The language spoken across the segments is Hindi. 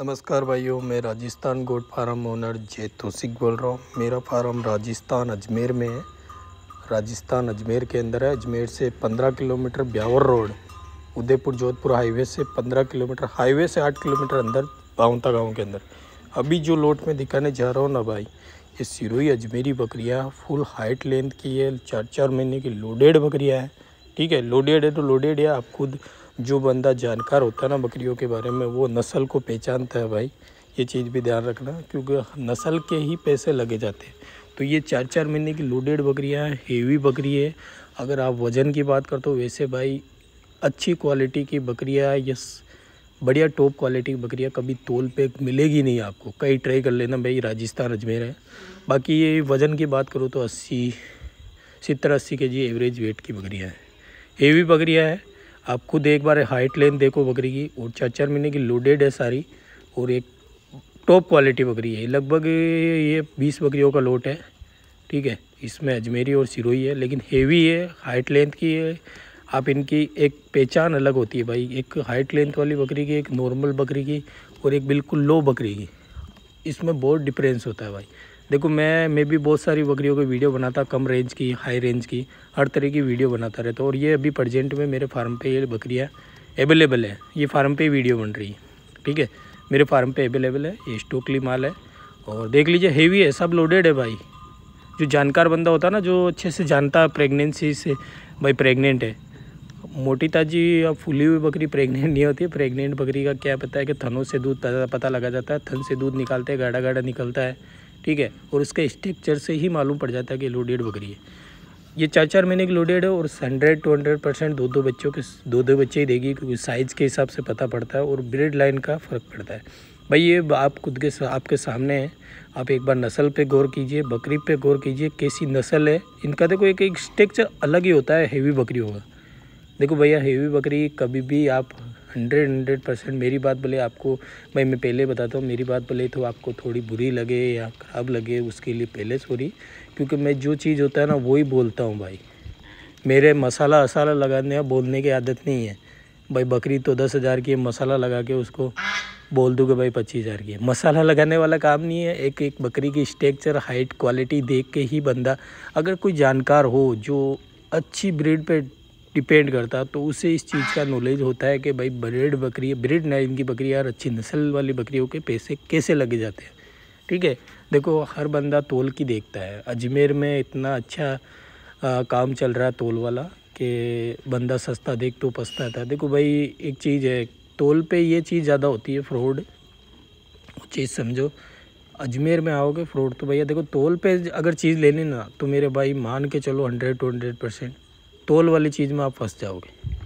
नमस्कार भाइयों मैं राजस्थान गोट फार्म ओनर जय सिख बोल रहा हूँ मेरा फार्म राजस्थान अजमेर में है राजस्थान अजमेर के अंदर है अजमेर से 15 kilometre Beawar road Udaipur Jodhpur highway से 15 किलोमीटर हाईवे से 8 किलोमीटर अंदर बावंता गाँव के अंदर अभी जो लोट में दिखाने जा रहा हूँ ना भाई ये सिरोई अजमेरी बकरियाँ फुल हाइट लेंथ की है चार चार महीने की लोडेड बकरियाँ हैं ठीक है लोडेड है तो लोडेड है आप खुद जो बंदा जानकार होता है ना बकरियों के बारे में वो नस्ल को पहचानता है भाई ये चीज़ भी ध्यान रखना क्योंकि नस्ल के ही पैसे लगे जाते हैं तो ये चार चार महीने की लोडेड बकरियाँ हैं हेवी बकरी है अगर आप वज़न की बात करते हो वैसे भाई अच्छी क्वालिटी की बकरियाँ यस बढ़िया टॉप क्वालिटी की बकरियाँ कभी तोल पे मिलेगी नहीं आपको कई ट्राई कर लेना भाई राजस्थान अजमेर है बाकी ये वज़न की बात करो तो अस्सी सत्तर अस्सी के जी एवरेज वेट की बकरियाँ हैं हेवी बकरियाँ हैं आप खुद एक बार हाइट लेंथ देखो बकरी की और चार चार महीने की लोडेड है सारी और एक टॉप क्वालिटी बकरी है लगभग ये बीस बकरियों का लोट है ठीक है इसमें अजमेरी और सिरोही है लेकिन हेवी है हाइट लेंथ की है आप इनकी एक पहचान अलग होती है भाई एक हाइट लेंथ वाली बकरी की एक नॉर्मल बकरी की और एक बिल्कुल लो बकरी की इसमें बहुत डिफरेंस होता है भाई देखो मैं मे भी बहुत सारी बकरियों की वीडियो बनाता कम रेंज की हाई रेंज की हर तरह की वीडियो बनाता रहता और ये अभी प्रजेंट में मेरे फार्म पर ये बकरियाँ अवेलेबल है ये फार्म पर वीडियो बन रही है ठीक है मेरे फार्म पर अवेलेबल है ये स्टोकली माल है और देख लीजिए हेवी है सब लोडेड है भाई जो जानकार बंदा होता ना जो अच्छे से जानता प्रेगनेंसी से भाई प्रेग्नेंट है मोटी ताजी या फूली हुई बकरी प्रेग्नेंट नहीं होती है प्रेग्नेंट बकरी का क्या पता है कि थनों से दूध पता लगा जाता है थन से दूध निकालते हैं गाढ़ा गाढ़ा निकलता है ठीक है और उसके स्ट्रक्चर से ही मालूम पड़ जाता है कि लोडेड बकरी है ये चार चार महीने की लोडेड है और हंड्रेड टू हंड्रेड परसेंट दो दो बच्चों के दो दो बच्चे ही देगी क्योंकि साइज़ के हिसाब से पता पड़ता है और ब्रेड लाइन का फ़र्क पड़ता है भाई ये आप खुद के आपके सामने है आप एक बार नस्ल पे गौर कीजिए बकरी पे गौर कीजिए कैसी नस्ल है इनका देखो एक एक स्ट्रक्चर अलग ही होता है हेवी बकरी होगा देखो भैया हेवी बकरी कभी भी आप हंड्रेड हंड्रेड परसेंट मेरी बात भले आपको भाई मैं पहले बताता हूँ मेरी बात भले तो आपको थोड़ी बुरी लगे या ख़राब लगे उसके लिए पहले सॉरी क्योंकि मैं जो चीज़ होता है ना वही बोलता हूँ भाई मेरे मसाला वसाला लगाने या बोलने की आदत नहीं है भाई बकरी तो दस हज़ार की मसाला लगा के उसको बोल दूँ भाई पच्चीस हज़ार की मसाला लगाने वाला काम नहीं है एक एक बकरी की स्ट्रक्चर हाइट क्वालिटी देख के ही बंदा अगर कोई जानकार हो जो अच्छी ब्रीड पर डिपेंड करता तो उसे इस चीज़ का नॉलेज होता है कि भाई ब्रेड बकरी ब्रेड नाइन की बकरी यार अच्छी नस्ल वाली बकरियों के पैसे कैसे लगे जाते हैं ठीक है देखो हर बंदा तोल की देखता है अजमेर में इतना अच्छा आ, काम चल रहा है तोल वाला कि बंदा सस्ता देख तो पछता था देखो भाई एक चीज़ है तोल पे ये चीज़ ज़्यादा होती है फ्रॉड वो चीज़ समझो अजमेर में आओगे फ्रॉड तो भैया देखो तोल पे अगर चीज़ लेने ना तो मेरे भाई मान के चलो हंड्रेड टू हंड्रेड परसेंट तोल वाली चीज़ में आप फंस जाओगे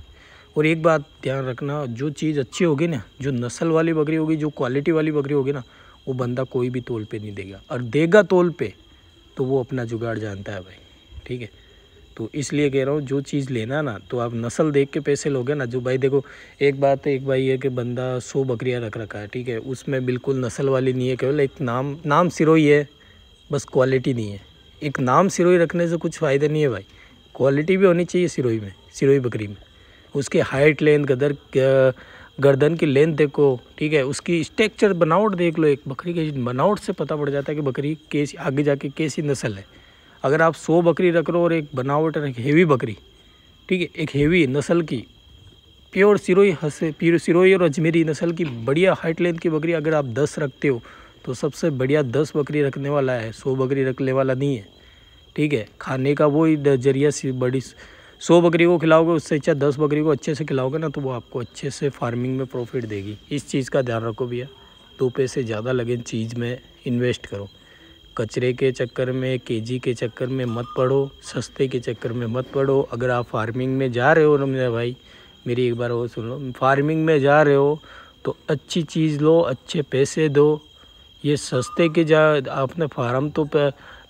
और एक बात ध्यान रखना जो चीज़ अच्छी होगी ना जो नस्ल वाली बकरी होगी जो क्वालिटी वाली बकरी होगी ना वो बंदा कोई भी तोल पे नहीं देगा और देगा तोल पे तो वो अपना जुगाड़ जानता है भाई ठीक है तो इसलिए कह रहा हूँ जो चीज़ लेना ना तो आप नस्ल देख के पैसे लोगे ना जो भाई देखो एक बात एक भाई है कि बंदा सौ बकरियाँ रख रखा है ठीक है उसमें बिल्कुल नस्ल वाली नहीं है केवल एक नाम नाम सिरोही है बस क्वालिटी नहीं है एक नाम सिरोही रखने से कुछ फ़ायदा नहीं है भाई क्वालिटी भी होनी चाहिए सिरोही में सिरोही बकरी में उसके हाइट लेंथ गदर गर्दन की लेंथ देखो ठीक है उसकी स्ट्रक्चर बनावट देख लो एक बकरी की बनावट से पता पड़ जाता है कि बकरी कैसी आगे जाके कैसी नस्ल है अगर आप सौ बकरी रख लो और एक बनावट और एक हेवी बकरी ठीक है एक हेवी नस्ल की प्योर सिरोही हंसे प्योर सिरोई और अजमेरी नस्ल की बढ़िया हाइट लेंथ की बकरी अगर आप दस रखते हो तो सबसे बढ़िया दस बकरी रखने वाला है सौ बकरी रखने वाला नहीं है ठीक है खाने का वो जरिया बड़ी सौ बकरी को खिलाओगे उससे अच्छा दस बकरी को अच्छे से खिलाओगे ना तो वो आपको अच्छे से फार्मिंग में प्रॉफिट देगी इस चीज़ का ध्यान रखो भैया दो पैसे ज़्यादा लगे चीज़ में इन्वेस्ट करो कचरे के चक्कर में केजी के चक्कर में मत पड़ो सस्ते के चक्कर में मत पड़ो अगर आप फार्मिंग में जा रहे हो रमजा भाई मेरी एक बार और सुन लो फार्मिंग में जा रहे हो तो अच्छी चीज़ लो अच्छे पैसे दो ये सस्ते के जा आपने फार्म तो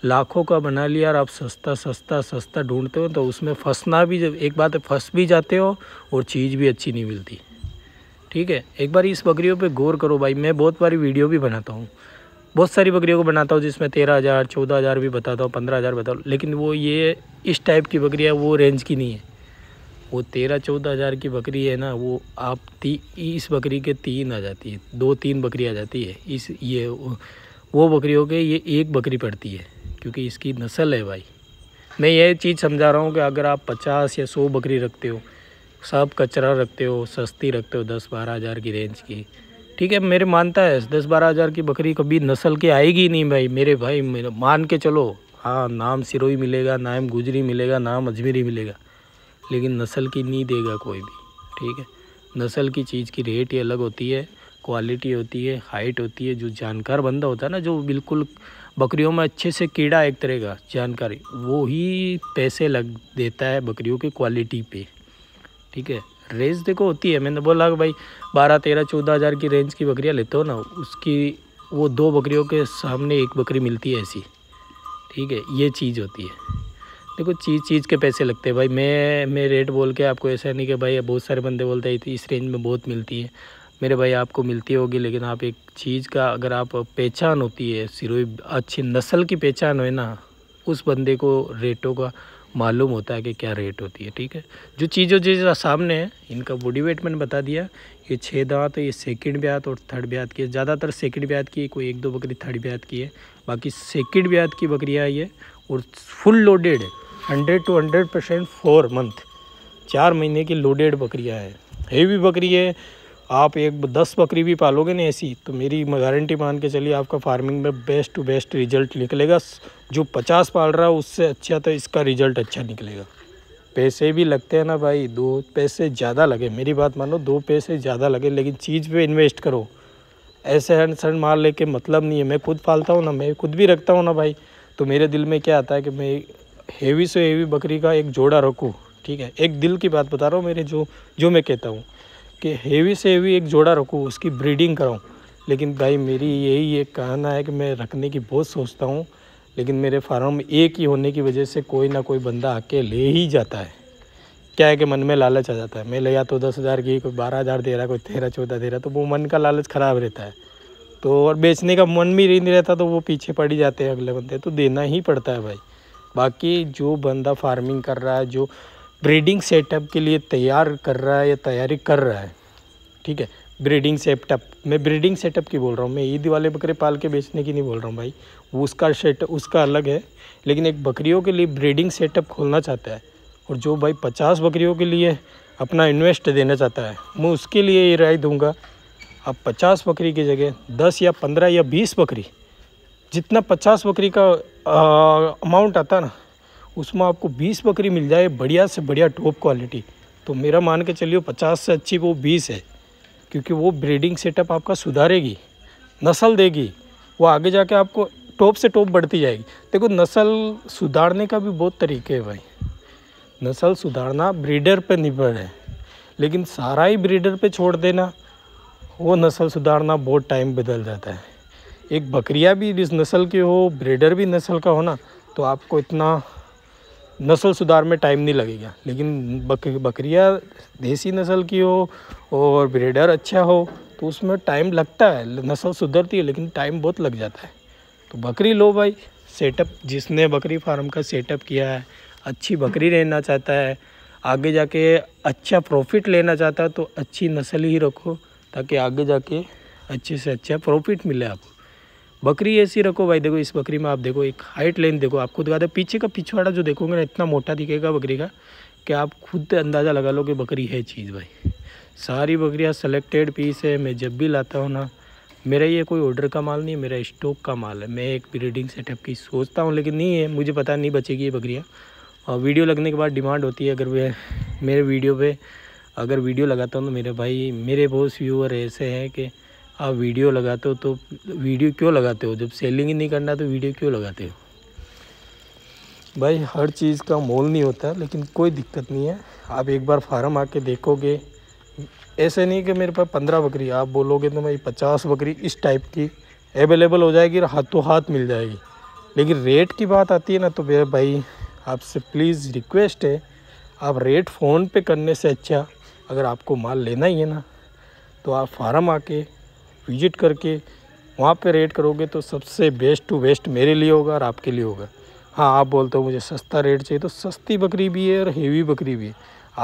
लाखों का बना लिया और आप सस्ता सस्ता सस्ता ढूंढते हो तो उसमें फंसना भी जब एक बात फंस भी जाते हो और चीज़ भी अच्छी नहीं मिलती ठीक है एक बार इस बकरियों पे गौर करो भाई मैं बहुत बारी वीडियो भी बनाता हूँ बहुत सारी बकरियों को बनाता हूँ जिसमें तेरह हज़ार चौदह हज़ार भी बताता हूँ पंद्रह हज़ार बताओ लेकिन वो ये इस टाइप की बकरी है वो रेंज की नहीं है वो तेरह चौदह हज़ार की बकरी है ना वो आप इस बकरी के तीन आ जाती है दो तीन बकरी आ जाती है इस ये वो बकरियों के ये एक बकरी पड़ती है क्योंकि इसकी नस्ल है भाई मैं ये चीज़ समझा रहा हूँ कि अगर आप पचास या सौ बकरी रखते हो सब कचरा रखते हो सस्ती रखते हो दस बारह हज़ार की रेंज की ठीक है मेरे मानता है दस बारह हज़ार की बकरी कभी नस्ल की आएगी नहीं भाई मेरे भाई मेरे मान के चलो हाँ नाम सिरोही मिलेगा नाम गुजरी मिलेगा नाम अजमेरी मिलेगा लेकिन नस्ल की नहीं देगा कोई भी ठीक है नस्ल की चीज़ की रेट ही अलग होती है क्वालिटी होती है हाइट होती है जो जानकार बंदा होता है ना जो बिल्कुल बकरियों में अच्छे से कीड़ा एक तरह का जानकारी वो ही पैसे लग देता है बकरियों की क्वालिटी पे ठीक है रेंज देखो होती है मैंने बोला कि भाई बारह तेरह चौदह हज़ार की रेंज की बकरियाँ लेते हो ना उसकी वो दो बकरियों के सामने एक बकरी मिलती है ऐसी ठीक है ये चीज़ होती है देखो चीज़ चीज़ के पैसे लगते हैं भाई मैं मैं रेट बोल के आपको ऐसा नहीं कि भाई बहुत सारे बंदे बोलते हैं इस रेंज में बहुत मिलती है मेरे भाई आपको मिलती होगी लेकिन आप एक चीज़ का अगर आप पहचान होती है सिरोई अच्छी नस्ल की पहचान हो ना उस बंदे को रेटों का मालूम होता है कि क्या रेट होती है ठीक है जो चीज़ों जो सामने है इनका बॉडी वेट मैंने बता दिया ये छः दांत ये सेकंड ब्यात और थर्ड ब्यात की है ज़्यादातर सेकंड ब्यात की कोई एक दो बकरी थर्ड ब्यात की है बाकी सेकंड ब्यात की बकरियाँ ये और full loaded hundred to hundred percent four month चार महीने की लोडेड बकरियाँ है बकरी है आप एक दस बकरी भी पालोगे ना ऐसी तो मेरी गारंटी मान के चलिए आपका फार्मिंग में बेस्ट टू बेस्ट रिजल्ट निकलेगा जो पचास पाल रहा है उससे अच्छा तो इसका रिजल्ट अच्छा निकलेगा पैसे भी लगते हैं ना भाई दो पैसे ज़्यादा लगे मेरी बात मानो दो पैसे ज़्यादा लगे लेकिन चीज़ पे इन्वेस्ट करो ऐसे हैंड सैंड मार लेके मतलब नहीं है मैं खुद पालता हूँ ना मैं खुद भी रखता हूँ ना भाई तो मेरे दिल में क्या आता है कि मैं हेवी से हेवी बकरी का एक जोड़ा रखूँ ठीक है एक दिल की बात बता रहा हूँ मेरे जो जो मैं कहता हूँ कि हेवी से हेवी एक जोड़ा रखूँ उसकी ब्रीडिंग कराऊँ लेकिन भाई मेरी यही एक कहना है कि मैं रखने की बहुत सोचता हूँ लेकिन मेरे फार्म एक ही होने की वजह से कोई ना कोई बंदा आके ले ही जाता है क्या है कि मन में लालच आ जाता है मैं ले या तो दस हज़ार की कोई बारह हज़ार दे रहा कोई तेरह चौदह दे रहा तो वो मन का लालच ख़राब रहता है तो और बेचने का मन भी नहीं रहता तो वो पीछे पड़ ही जाते हैं अगले बंदे तो देना ही पड़ता है भाई बाकी जो बंदा फार्मिंग कर रहा है जो ब्रीडिंग सेटअप के लिए तैयार कर रहा है या तैयारी कर रहा है ठीक है ब्रीडिंग सेटअप मैं ब्रीडिंग सेटअप की बोल रहा हूँ मैं ईद वाले बकरे पाल के बेचने की नहीं बोल रहा हूँ भाई वो उसका सेट उसका अलग है लेकिन एक बकरियों के लिए ब्रीडिंग सेटअप खोलना चाहता है और जो भाई पचास बकरियों के लिए अपना इन्वेस्ट देना चाहता है मैं उसके लिए ये राय दूँगा आप पचास बकरी की जगह दस या पंद्रह या बीस बकरी जितना पचास बकरी का अमाउंट आता ना उसमें आपको बीस बकरी मिल जाए बढ़िया से बढ़िया टॉप क्वालिटी तो मेरा मान के चलिए पचास से अच्छी वो बीस है क्योंकि वो ब्रीडिंग सेटअप आपका सुधारेगी नस्ल देगी वो आगे जाके आपको टॉप से टॉप बढ़ती जाएगी देखो नस्ल सुधारने का भी बहुत तरीके है भाई नस्ल सुधारना ब्रीडर पर निर्भर है लेकिन सारा ही ब्रीडर पर छोड़ देना वो नस्ल सुधारना बहुत टाइम बदल जाता है एक बकरिया भी जिस नस्ल की हो ब्रीडर भी नस्ल का हो ना तो आपको इतना नस्ल सुधार में टाइम नहीं लगेगा लेकिन बक बकरियाँ देसी नस्ल की हो और ब्रीडर अच्छा हो तो उसमें टाइम लगता है नस्ल सुधरती है लेकिन टाइम बहुत लग जाता है तो बकरी लो भाई सेटअप जिसने बकरी फार्म का सेटअप किया है अच्छी बकरी रहना चाहता है आगे जाके अच्छा प्रॉफिट लेना चाहता है तो अच्छी नस्ल ही रखो ताकि आगे जाके अच्छे से अच्छा प्रॉफिट मिले आपको बकरी ऐसी रखो भाई देखो इस बकरी में आप देखो एक हाइट लेंथ देखो आप खुद का पीछे का पिछवाड़ा जो देखोगे ना इतना मोटा दिखेगा बकरी का कि आप खुद अंदाज़ा लगा लो कि बकरी है चीज़ भाई सारी बकरियाँ सेलेक्टेड पीस है मैं जब भी लाता हूँ ना मेरा ये कोई ऑर्डर का माल नहीं है मेरा स्टॉक का माल है मैं एक ब्रीडिंग सेटअप की सोचता हूँ लेकिन नहीं है मुझे पता नहीं बचेगी ये बकरियाँ और वीडियो लगने के बाद डिमांड होती है अगर वे मेरे वीडियो पे अगर वीडियो लगाता हूँ तो मेरे भाई मेरे बहुत व्यूअर ऐसे हैं कि आप वीडियो लगाते हो तो वीडियो क्यों लगाते हो जब सेलिंग ही नहीं करना तो वीडियो क्यों लगाते हो भाई हर चीज़ का मोल नहीं होता लेकिन कोई दिक्कत नहीं है आप एक बार फार्म आके देखोगे ऐसे नहीं कि मेरे पास पंद्रह बकरी आप बोलोगे तो भाई पचास बकरी इस टाइप की अवेलेबल हो जाएगी और हाथों हाथ मिल जाएगी लेकिन रेट की बात आती है ना तो मेरे भाई आपसे प्लीज़ रिक्वेस्ट है आप रेट फ़ोन पे करने से अच्छा अगर आपको माल लेना ही है ना तो आप फार्म आके विजिट करके वहाँ पे रेट करोगे तो सबसे बेस्ट टू बेस्ट मेरे लिए होगा और आपके लिए होगा हाँ आप बोलते हो मुझे सस्ता रेट चाहिए तो सस्ती बकरी भी है और हेवी बकरी भी है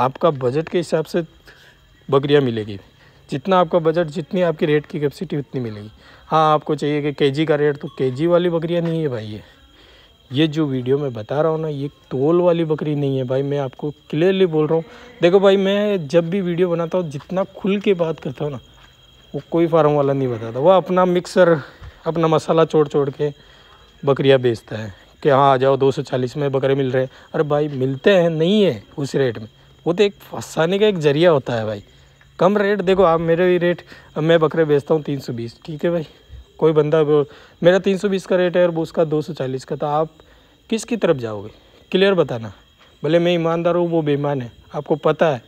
आपका बजट के हिसाब से बकरियाँ मिलेगी जितना आपका बजट जितनी आपकी रेट की कैपेसिटी उतनी मिलेगी हाँ आपको चाहिए कि जी का रेट तो जी वाली बकरियाँ नहीं है भाई ये ये जो वीडियो मैं बता रहा हूँ ना ये तोल वाली बकरी नहीं है भाई मैं आपको क्लियरली बोल रहा हूँ देखो भाई मैं जब भी वीडियो बनाता हूँ जितना खुल के बात करता हूँ ना वो कोई फार्म वाला नहीं बताता वो अपना मिक्सर अपना मसाला छोड़ छोड़ के बकरियाँ बेचता है कि हाँ आ जाओ 240 में बकरे मिल रहे हैं अरे भाई मिलते हैं नहीं है उस रेट में वो तो एक फंसाने का एक जरिया होता है भाई कम रेट देखो आप मेरे भी रेट अब मैं बकरे बेचता हूँ तीन सौ बीस ठीक है भाई कोई बंदा मेरा तीन सौ बीस का रेट है और उसका दो सौ चालीस का तो आप किसकी तरफ जाओगे क्लियर बताना भले मैं ईमानदार हूँ वो बेईमान है आपको पता है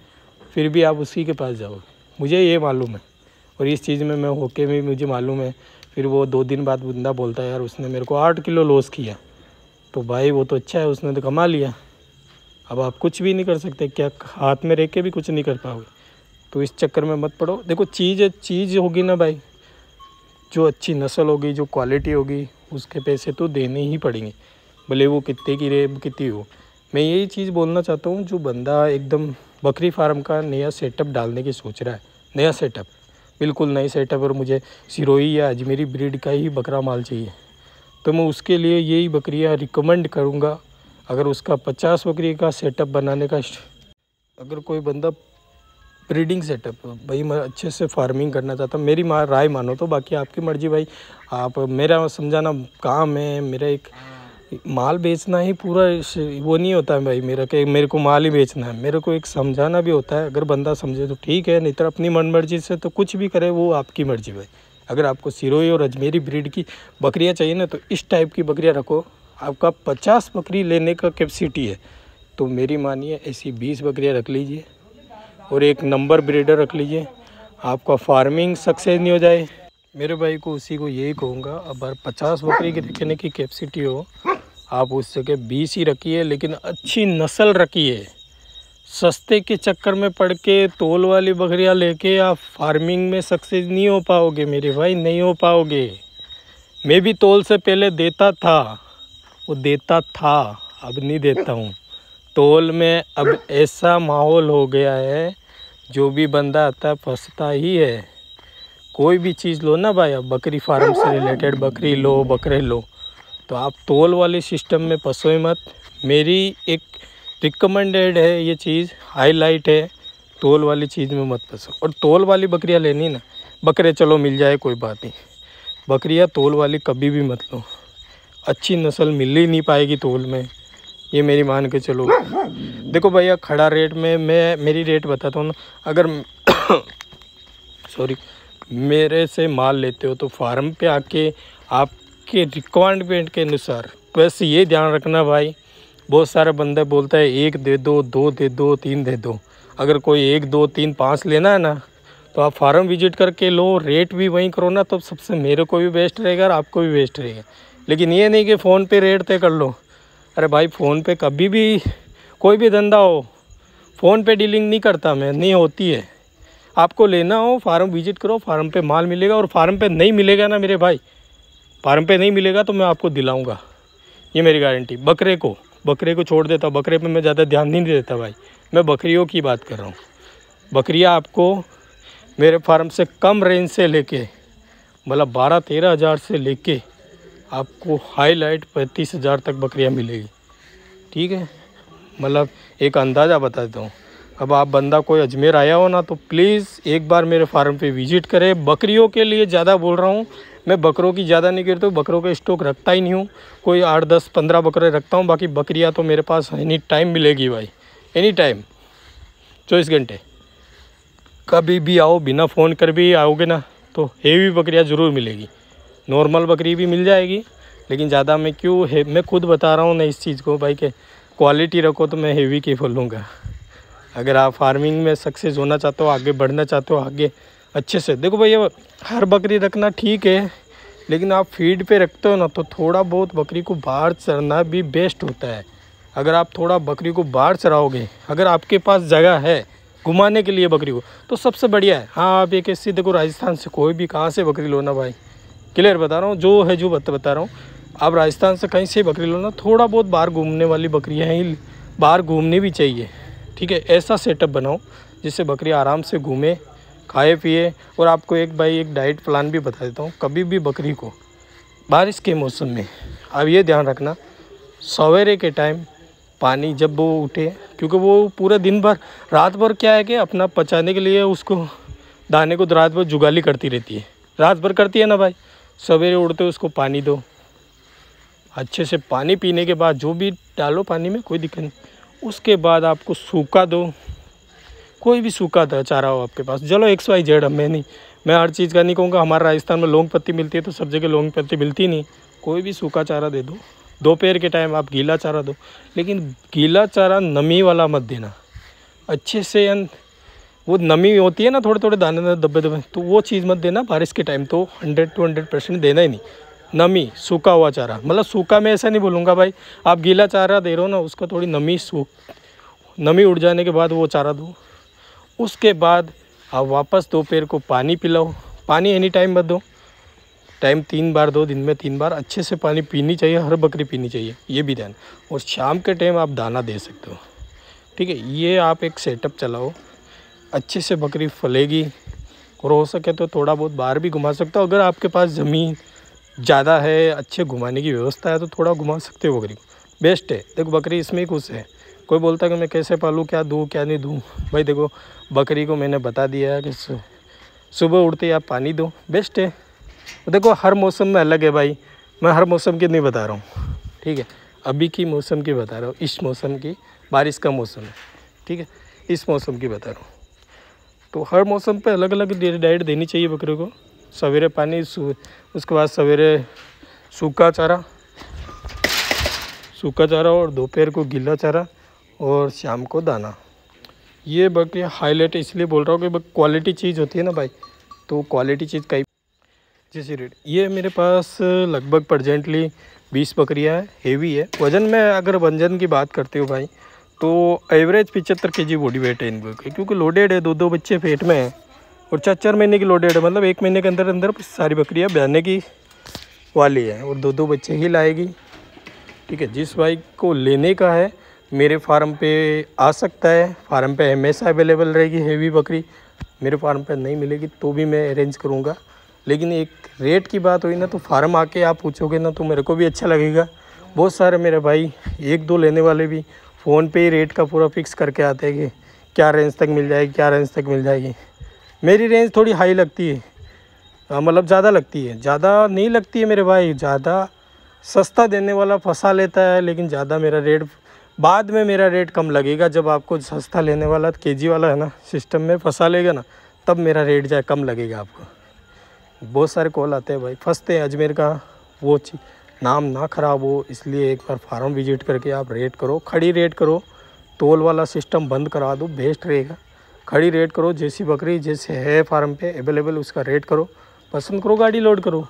फिर भी आप उसी के पास जाओगे मुझे ये मालूम है और इस चीज़ में मैं होके भी मुझे मालूम है फिर वो दो दिन बाद बंदा बोलता है यार उसने मेरे को आठ किलो लॉस किया तो भाई वो तो अच्छा है उसने तो कमा लिया अब आप कुछ भी नहीं कर सकते क्या हाथ में रह के भी कुछ नहीं कर पाओगे तो इस चक्कर में मत पड़ो देखो चीज़ चीज़ होगी ना भाई जो अच्छी नस्ल होगी जो क्वालिटी होगी उसके पैसे तो देने ही पड़ेंगे भले वो कितने की रेब कितनी हो मैं यही चीज़ बोलना चाहता हूँ जो बंदा एकदम बकरी फार्म का नया सेटअप डालने की सोच रहा है नया सेटअप बिल्कुल नए सेटअप और मुझे सिरोही या अजमेरी ब्रीड का ही बकरा माल चाहिए तो मैं उसके लिए यही बकरियाँ रिकमेंड करूँगा अगर उसका पचास बकरी का सेटअप बनाने का अगर कोई बंदा ब्रीडिंग सेटअप भाई मैं अच्छे से फार्मिंग करना चाहता हूँ मेरी माँ राय मानो तो बाकी आपकी मर्जी भाई आप मेरा समझाना काम है मेरा एक माल बेचना ही पूरा वो नहीं होता है भाई मेरा कि मेरे को माल ही बेचना है मेरे को एक समझाना भी होता है अगर बंदा समझे तो ठीक है नहीं तो अपनी मन मर्जी से तो कुछ भी करे वो आपकी मर्जी भाई अगर आपको सिरोही और अजमेरी ब्रीड की बकरियाँ चाहिए ना तो इस टाइप की बकरियाँ रखो आपका पचास बकरी लेने का कैपेसिटी है तो मेरी मानिए ऐसी बीस बकरियाँ रख लीजिए और एक नंबर ब्रीडर रख लीजिए आपका फार्मिंग सक्सेस नहीं हो जाए मेरे भाई को उसी को यही कहूँगा अब पचास बकरी के रखने की कैपेसिटी हो आप उस जगह बीस ही रखिए लेकिन अच्छी नस्ल रखिए सस्ते के चक्कर में पड़ के तोल वाली बकरियाँ लेके आप फार्मिंग में सक्सेस नहीं हो पाओगे मेरे भाई नहीं हो पाओगे मैं भी तोल से पहले देता था वो देता था अब नहीं देता हूँ तोल में अब ऐसा माहौल हो गया है जो भी बंदा आता है फंसता ही है कोई भी चीज़ लो ना भाई अब बकरी फार्म से रिलेटेड बकरी लो बकरे लो तो आप तोल वाले सिस्टम में फंसोए मत मेरी एक रिकमेंडेड है ये चीज़ हाईलाइट है तोल वाली चीज़ में मत फंसो और तोल वाली बकरियाँ लेनी ना बकरे चलो मिल जाए कोई बात नहीं बकरियाँ तोल वाली कभी भी मत लो अच्छी नस्ल मिल ही नहीं पाएगी तोल में ये मेरी मान के चलो देखो भैया खड़ा रेट में मैं मेरी रेट बताता हूँ ना अगर सॉरी मेरे से माल लेते हो तो फार्म पे आके आप के रिक्वायरमेंट के अनुसार बस ये ध्यान रखना भाई बहुत सारे बंदा बोलता है एक दे दो दो दे दो तीन दे दो अगर कोई एक दो तीन पाँच लेना है ना तो आप फार्म विजिट करके लो रेट भी वहीं करो ना तो सबसे मेरे को भी बेस्ट रहेगा और आपको भी बेस्ट रहेगा लेकिन ये नहीं कि फ़ोन पे रेट तय कर लो अरे भाई फ़ोन पे कभी भी कोई भी धंधा हो फ़ोन पे डीलिंग नहीं करता मैं नहीं होती है आपको लेना हो फार्म विजिट करो फार्म पे माल मिलेगा और फार्म पे नहीं मिलेगा ना मेरे भाई फार्म पे नहीं मिलेगा तो मैं आपको दिलाऊंगा ये मेरी गारंटी बकरे को बकरे को छोड़ देता बकरे पे मैं ज़्यादा ध्यान नहीं देता भाई मैं बकरियों की बात कर रहा हूँ बकरियाँ आपको मेरे फार्म से कम रेंज से लेके मतलब बारह तेरह हज़ार से लेके आपको हाई लाइट पैंतीस हज़ार तक बकरियाँ मिलेगी ठीक है मतलब एक अंदाज़ा बता देता हूँ अब आप बंदा कोई अजमेर आया हो ना तो प्लीज़ एक बार मेरे फार्म पे विज़िट करें बकरियों के लिए ज़्यादा बोल रहा हूँ मैं बकरों की ज़्यादा नहीं करता हूँ बकरों का स्टॉक रखता ही नहीं हूँ कोई आठ दस पंद्रह बकरे रखता हूँ बाकी बकरियाँ तो मेरे पास एनी टाइम मिलेगी भाई एनी टाइम चौबीस घंटे कभी भी आओ बिना फ़ोन कर भी आओगे ना तो हेवी बकरियाँ ज़रूर मिलेगी नॉर्मल बकरी भी मिल जाएगी लेकिन ज़्यादा मैं क्यों मैं खुद बता रहा हूँ ना इस चीज़ को भाई के क्वालिटी रखो तो मैं हेवी की लूँगा अगर आप फार्मिंग में सक्सेस होना चाहते हो आगे बढ़ना चाहते हो आगे अच्छे से देखो भैया हर बकरी रखना ठीक है लेकिन आप फीड पे रखते हो ना तो थोड़ा बहुत बकरी को बाहर चरना भी बेस्ट होता है अगर आप थोड़ा बकरी को बाहर चराओगे अगर आपके पास जगह है घुमाने के लिए बकरी को तो सबसे बढ़िया है हाँ आप एक ऐसी देखो राजस्थान से कोई भी कहाँ से बकरी लो ना भाई क्लियर बता रहा हूँ जो है जो बता रहा हूँ आप राजस्थान से कहीं से बकरी लो ना थोड़ा बहुत बाहर घूमने वाली बकरियाँ ही बाहर घूमनी भी चाहिए ठीक है ऐसा सेटअप बनाओ जिससे बकरी आराम से घूमे खाए पिए और आपको एक भाई एक डाइट प्लान भी बता देता हूँ कभी भी बकरी को बारिश के मौसम में अब ये ध्यान रखना सवेरे के टाइम पानी जब वो उठे क्योंकि वो पूरा दिन भर रात भर क्या है कि अपना पचाने के लिए उसको दाने को रात भर जुगाली करती रहती है रात भर करती है ना भाई सवेरे उड़ते उसको पानी दो अच्छे से पानी पीने के बाद जो भी डालो पानी में कोई दिक्कत नहीं उसके बाद आपको सूखा दो कोई भी सूखा था चारा हो आपके पास चलो एक्स वाई जेड मैं नहीं मैं हर चीज़ का नहीं कहूँगा हमारे राजस्थान में लौंग पत्ती मिलती है तो सब जगह लौंग पत्ती मिलती नहीं कोई भी सूखा चारा दे दो दोपहर के टाइम आप गीला चारा दो लेकिन गीला चारा नमी वाला मत देना अच्छे से वो नमी होती है ना थोड़े थोड़े दाने दाने दबे दबे तो वो चीज़ मत देना बारिश के टाइम तो हंड्रेड टू हंड्रेड परसेंट देना ही नहीं नमी सूखा हुआ चारा मतलब सूखा मैं ऐसा नहीं बोलूँगा भाई आप गीला चारा दे रहे हो ना उसका थोड़ी नमी सूख नमी उड़ जाने के बाद वो चारा दो उसके बाद आप वापस दोपहर को पानी पिलाओ पानी एनी टाइम मत दो टाइम तीन बार दो दिन में तीन बार अच्छे से पानी पीनी चाहिए हर बकरी पीनी चाहिए ये भी ध्यान और शाम के टाइम आप दाना दे सकते हो ठीक है ये आप एक सेटअप चलाओ अच्छे से बकरी फलेगी और हो सके तो थोड़ा बहुत बाहर भी घुमा सकते हो अगर आपके पास ज़मीन ज़्यादा है अच्छे घुमाने की व्यवस्था है तो थोड़ा घुमा सकते हो बकरी को बेस्ट है देखो बकरी इसमें ही खुश है कोई बोलता है कि मैं कैसे पालूँ क्या दूँ क्या नहीं दूँ भाई देखो बकरी को मैंने बता दिया है कि सुबह उठते ही आप पानी दो बेस्ट है देखो हर मौसम में अलग है भाई मैं हर मौसम की नहीं बता रहा हूँ ठीक है अभी की मौसम की बता रहा हूँ इस मौसम की बारिश का मौसम है ठीक है इस मौसम की बता रहा हूँ तो हर मौसम पे अलग अलग डाइट देनी चाहिए बकरे को सवेरे पानी उसके बाद सवेरे सूखा चारा सूखा चारा और दोपहर को गीला चारा और शाम को दाना ये बाकी हाईलाइट इसलिए बोल रहा हूँ कि क्वालिटी चीज़ होती है ना भाई तो क्वालिटी चीज़ कई सी रेट ये मेरे पास लगभग प्रजेंटली बीस बकरियाँ है हैवी है वज़न में अगर वजन की बात करते हो भाई तो एवरेज पिचहत्तर के जी बॉडी वेट है इन बकरी क्योंकि लोडेड है दो दो बच्चे पेट में हैं और चार चार महीने की लोडेड है मतलब एक महीने के अंदर अंदर सारी बकरियाँ बहने की वाली है और दो दो बच्चे ही लाएगी ठीक है जिस बाइक को लेने का है मेरे फार्म पे आ सकता है फार्म पे हमेशा अवेलेबल रहेगी हेवी बकरी मेरे फार्म पे नहीं मिलेगी तो भी मैं अरेंज करूँगा लेकिन एक रेट की बात हुई ना तो फार्म आके आप पूछोगे ना तो मेरे को भी अच्छा लगेगा बहुत सारे मेरे भाई एक दो लेने वाले भी फ़ोन पे ही रेट का पूरा फिक्स करके आते हैं कि क्या रेंज तक मिल जाएगी क्या रेंज तक मिल जाएगी मेरी रेंज थोड़ी हाई लगती है मतलब ज़्यादा लगती है ज़्यादा नहीं लगती है मेरे भाई ज़्यादा सस्ता देने वाला फंसा लेता है लेकिन ज़्यादा मेरा रेट बाद में मेरा रेट कम लगेगा जब आपको सस्ता लेने वाला के जी वाला है ना सिस्टम में फंसा लेगा ना तब मेरा रेट जाए कम लगेगा आपको बहुत सारे कॉल आते हैं भाई फंसते हैं अजमेर का वो नाम ना ख़राब हो इसलिए एक बार फार्म विजिट करके आप रेट करो खड़ी रेट करो तोल वाला सिस्टम बंद करा दो बेस्ट रहेगा खड़ी रेट करो जैसी बकरी जैसे है फार्म पे अवेलेबल उसका रेट करो पसंद करो गाड़ी लोड करो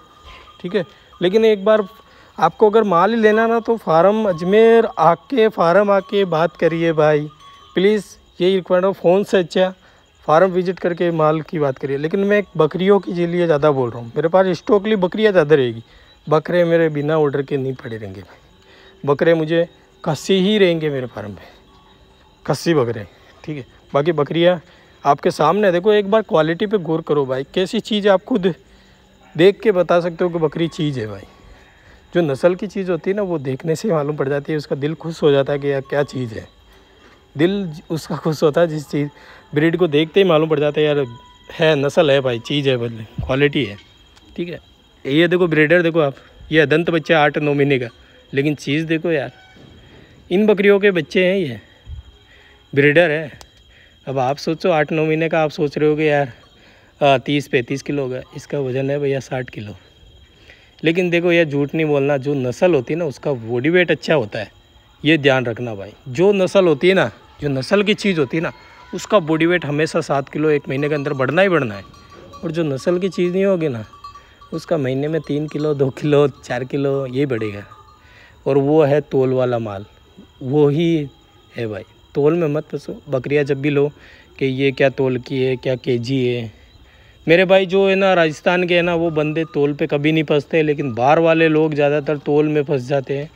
ठीक है लेकिन एक बार आपको अगर माल ही लेना ना तो फार्म अजमेर आके फार्म आके बात करिए भाई प्लीज़ यही रिक्वायर्ड हो फ़ोन से अच्छा फार्म विजिट करके माल की बात करिए लेकिन मैं बकरियों के लिए ज़्यादा बोल रहा हूँ मेरे पास स्टॉक लिए बकरियाँ ज़्यादा रहेगी बकरे मेरे बिना ऑर्डर के नहीं पड़े रहेंगे बकरे मुझे खस्सी ही रहेंगे मेरे फार्म में खस्सी बकरे ठीक है बाकी बकरियाँ आपके सामने देखो एक बार क्वालिटी पे गौर करो भाई कैसी चीज़ आप खुद देख के बता सकते हो कि बकरी चीज़ है भाई जो नस्ल की चीज़ होती है ना वो देखने से मालूम पड़ जाती है उसका दिल खुश हो जाता है कि यार क्या चीज़ है दिल उसका खुश होता है जिस चीज़ ब्रीड को देखते ही मालूम पड़ जाता है यार है नस्ल है भाई चीज़ है बदले क्वालिटी है ठीक है ये देखो ब्रीडर देखो आप ये अदंत बच्चा आठ नौ महीने का लेकिन चीज़ देखो यार इन बकरियों के बच्चे हैं ये ब्रीडर है अब आप सोचो आठ नौ महीने का आप सोच रहे हो कि यार तीस पैंतीस किलो होगा इसका वज़न है भैया साठ किलो लेकिन देखो यह झूठ नहीं बोलना जो नस्ल होती है ना उसका बॉडी वेट अच्छा होता है ये ध्यान रखना भाई जो नस्ल होती है ना जो नस्ल की चीज़ होती है ना उसका बॉडी वेट हमेशा सात किलो एक महीने के अंदर बढ़ना ही बढ़ना है और जो नस्ल की चीज़ नहीं होगी ना उसका महीने में तीन किलो दो किलो चार किलो ये बढ़ेगा और वो है तोल वाला माल वो ही है भाई तोल में मत फंसो बकरियाँ जब भी लो कि ये क्या तोल की है क्या केजी है मेरे भाई जो है ना राजस्थान के है ना वो बंदे तोल पे कभी नहीं फंसते लेकिन बाहर वाले लोग ज़्यादातर तोल में फंस जाते हैं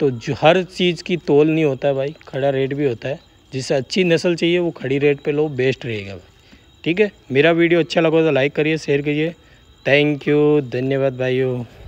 तो हर चीज़ की तोल नहीं होता है भाई खड़ा रेट भी होता है जिसे अच्छी नस्ल चाहिए वो खड़ी रेट पे लो बेस्ट रहेगा भाई ठीक है मेरा वीडियो अच्छा लगा तो लाइक करिए शेयर करिए थैंक यू धन्यवाद भाई